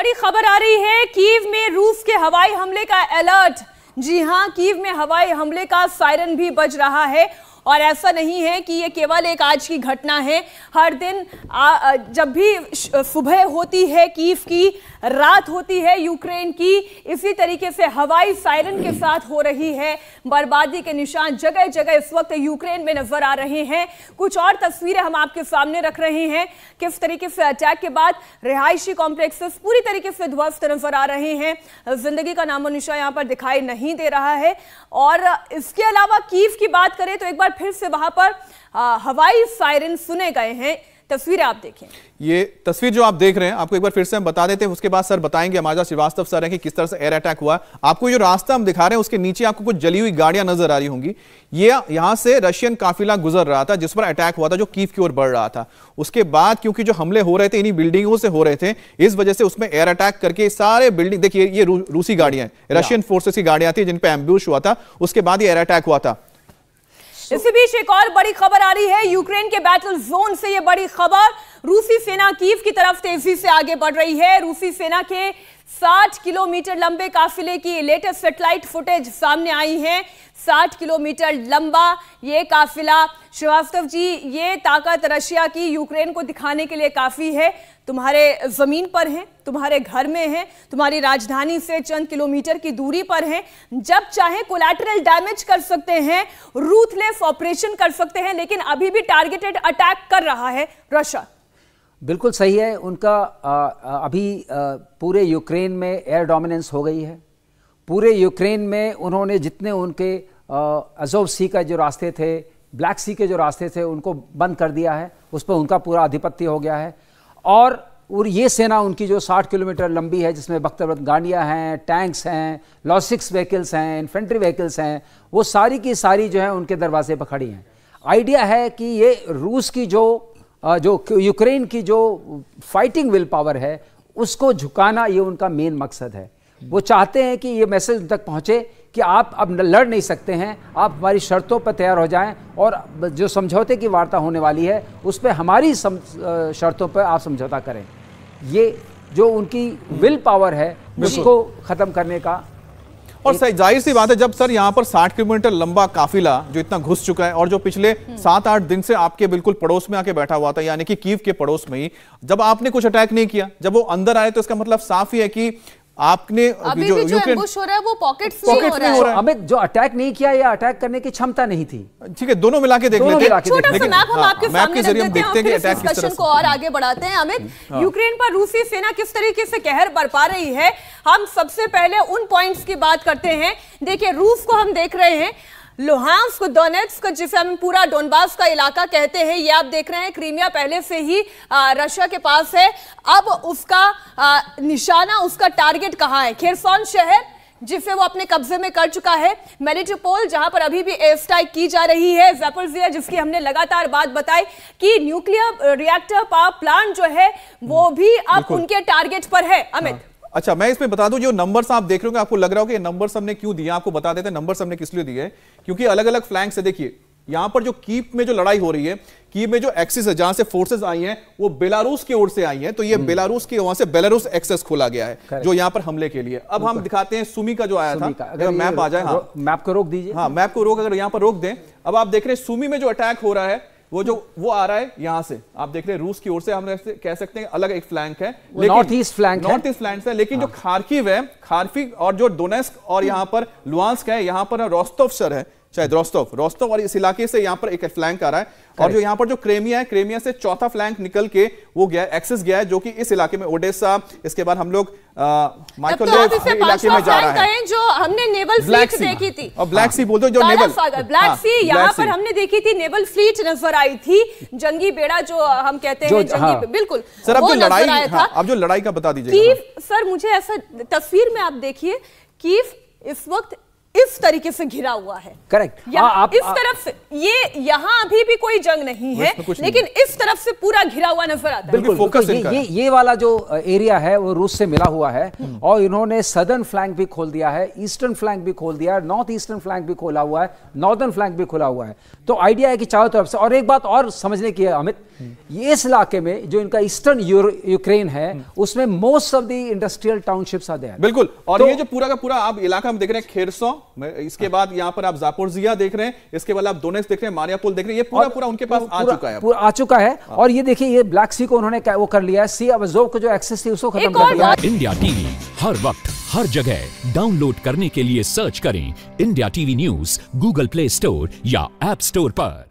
बड़ी खबर आ रही है कीव में रूस के हवाई हमले का अलर्ट जी हां कीव में हवाई हमले का सायरन भी बज रहा है और ऐसा नहीं है कि ये केवल एक आज की घटना है हर दिन आ, जब भी सुबह होती है कीव की रात होती है यूक्रेन की इसी तरीके से हवाई सायरन के साथ हो रही है बर्बादी के निशान जगह जगह इस वक्त यूक्रेन में नजर आ रहे हैं कुछ और तस्वीरें हम आपके सामने रख रहे हैं किस तरीके से अटैक के बाद रिहायशी कॉम्प्लेक्सेस पूरी तरीके से ध्वस्त नजर आ रहे हैं जिंदगी का नामो निशा यहाँ पर दिखाई नहीं दे रहा है और इसके अलावा कीव की बात करें तो एक बार बार फिर से वहां पर आ, हवाई सायरन सुने गए हैं तस्वीरें आप देखें ये तस्वीर जो आप देख रहे हैं आपको एक बार फिर से हम बता देते हैं उसके बाद सर बताएंगे हमारा श्रीवास्तव सर है कि किस तरह से एयर अटैक हुआ आपको जो रास्ता हम दिखा रहे हैं उसके नीचे आपको कुछ जली हुई गाड़ियां नजर आ रही होंगी ये यहां से रशियन काफिला गुजर रहा था जिस पर अटैक हुआ था जो कीव की ओर बढ़ रहा था उसके बाद क्योंकि जो हमले हो रहे थे इन्हीं बिल्डिंगों से हो रहे थे इस वजह से उसमें एयर अटैक करके सारे बिल्डिंग देखिए ये रूसी गाड़ियां रशियन फोर्सेस की गाड़ियां थी जिन पर एम्ब्यूश हुआ था उसके बाद ये एयर अटैक हुआ था इसी बीच एक और बड़ी खबर आ रही है यूक्रेन के बैटल जोन से ये बड़ी खबर रूसी सेना कीव की तरफ तेजी से आगे बढ़ रही है रूसी सेना के 60 किलोमीटर लंबे काफिले की लेटेस्ट सेटेलाइट फुटेज सामने आई है 60 किलोमीटर लंबा ये काफिला श्रीवास्तव जी ये ताकत रशिया की यूक्रेन को दिखाने के लिए काफ़ी है तुम्हारे ज़मीन पर है तुम्हारे घर में है तुम्हारी राजधानी से चंद किलोमीटर की दूरी पर है जब चाहे कोलैटरल डैमेज कर सकते हैं रूथलेस ऑपरेशन कर सकते हैं लेकिन अभी भी टारगेटेड अटैक कर रहा है रशिया बिल्कुल सही है उनका अभी पूरे यूक्रेन में एयर डोमिनेंस हो गई है पूरे यूक्रेन में उन्होंने जितने उनके अजोव सी का जो रास्ते थे ब्लैक सी के जो रास्ते थे उनको बंद कर दिया है उस पर उनका पूरा आधिपत्य हो गया है और और ये सेना उनकी जो 60 किलोमीटर लंबी है जिसमें बख्त गाड़ियाँ हैं टैंक्स हैं लॉसिक्स व्हीकल्स हैं इन्फेंट्री व्हीकल्स हैं वो सारी की सारी जो है उनके दरवाजे पर खड़ी हैं आइडिया है कि ये रूस की जो जो यूक्रेन की जो फाइटिंग विल पावर है उसको झुकाना ये उनका मेन मकसद है वो चाहते हैं कि ये मैसेज उन तक पहुँचे कि आप अब लड़ नहीं सकते हैं आप हमारी शर्तों पर तैयार हो जाएं और जो समझौते की वार्ता होने वाली है उस पर हमारी शर्तों पर आप समझौता करें ये जो उनकी विल पावर है उसको ख़त्म करने का और जाहिर सी बात है जब सर यहाँ पर 60 किलोमीटर लंबा काफिला जो इतना घुस चुका है और जो पिछले सात आठ दिन से आपके बिल्कुल पड़ोस में आके बैठा हुआ था यानी कि कीव के पड़ोस में ही जब आपने कुछ अटैक नहीं किया जब वो अंदर आए तो इसका मतलब साफ ही है कि आपने अभी जो, जो एम्बुश हो रहा है वो पॉकेट पॉकेट में हो रहा है अमित जो अटैक नहीं किया या अटैक करने की क्षमता नहीं थी ठीक है दोनों मिला के देख लेते हैं छोटा सा मैप हम हाँ, हाँ, देखते सामने रख देते हैं फिर डिस्कशन को और आगे बढ़ाते हैं अमित यूक्रेन हाँ। पर रूसी सेना किस तरीके से कहर बरपा रही है हम सबसे पहले उन पॉइंट्स की बात करते हैं देखिए रूस को हम देख रहे हैं लोहांस डोनेट्स को जिसे हम पूरा डोनबास का इलाका कहते हैं ये आप देख रहे हैं क्रीमिया पहले से ही रशिया के पास है अब उसका आ, निशाना उसका टारगेट कहाँ है खेरसौन शहर जिसे वो अपने कब्जे में कर चुका है मेलिटोपोल जहां पर अभी भी एयर स्ट्राइक की जा रही है वेपरजिया जिसकी हमने लगातार बात बताई कि न्यूक्लियर रिएक्टर पावर प्लांट जो है वो भी अब उनके टारगेट पर है अमित अच्छा मैं इसमें बता दूं जो नंबर्स आप देख रहे हो आपको लग रहा होगा नंबर्स हमने क्यों दिए आपको बता देते हैं नंबर्स हमने किस लिए दिए क्योंकि अलग अलग फ्लैंक से देखिए यहां पर जो कीप में जो लड़ाई हो रही है कीप में जो एक्सिस है जहां से फोर्सेस आई हैं वो बेलारूस की ओर से आई हैं तो ये बेलारूस हम्म। की वहां से बेलारूस एक्सेस खोला गया है जो यहां पर हमले के लिए अब हम दिखाते हैं सुमी का जो आया था अगर, मैप आ जाए मैप हाँ। को रोक दीजिए हाँ मैप को रोक अगर यहां पर रोक दें अब आप देख रहे हैं सुमी में जो अटैक हो रहा है वो जो वो आ रहा है यहाँ से आप देख रहे हैं रूस की ओर से हम कह सकते हैं अलग एक फ्लैंक है north east flank north east flank है लेकिन जो खारकीव हाँ। है खारफी और जो डोनेस्क और यहाँ पर लुआंस्क है यहाँ पर रोस्तोफ सर है शायद रोस्तोव रोस्तोव और इस इलाके से यहां पर एक फ्लैंक आ रहा है और जो यहां पर जो क्रेमिया है क्रेमिया से चौथा फ्लैंक निकल के वो गया एक्सेस गया है जो कि इस इलाके में ओडेसा इसके बाद हम लोग तो देखी थी फ्लीट हाँ, नजर आई थी जंगी बेड़ा जो हम कहते हैं हाँ। बिल्कुल सर अब जो लड़ाई हाँ, लड़ाई का बता दीजिए मुझे ऐसा तस्वीर में आप देखिए इस वक्त इस तरीके से घिरा हुआ है करेक्ट हाँ, इस आ, तरफ से ये यहाँ अभी भी कोई जंग नहीं है तो लेकिन इस तरफ से पूरा घिरा हुआ नजर आता बिल्कुल, है बिल्कुल, ये, ये ये वाला जो एरिया है वो रूस से मिला हुआ है हम्म। और इन्होंने सदर्न फ्लैंक भी खोल दिया है ईस्टर्न फ्लैंक भी खोल दिया है नॉर्थ ईस्टर्न फ्लैंक भी खोला हुआ है नॉर्दर्न फ्लैंक भी खोला हुआ है तो आइडिया है कि चारों तरफ से और एक बात और समझने की है अमित हम्म। इस इलाके में जो इनका ईस्टर्न यूक्रेन है हम्म। उसमें most of the industrial townships आते हैं बिल्कुल और तो ये जो पूरा का पूरा आप इलाका हम देख रहे हैं खेरसों मैं इसके बाद यहाँ पर आप जापोरजिया देख रहे हैं इसके बाद आप दोनेस देख रहे हैं मारियापुल देख रहे हैं ये पूरा पूरा उनके पास आ चुका है आ चुका है और ये देखिए ये ब्लैक सी को उन्होंने वो कर लिया है सी अबजोव को जो एक्सेस थी उसको खत्म कर दिया इंडिया टीवी हर वक्त हर जगह डाउनलोड करने के लिए सर्च करें India TV news Google Play Store या एप स्टोर पर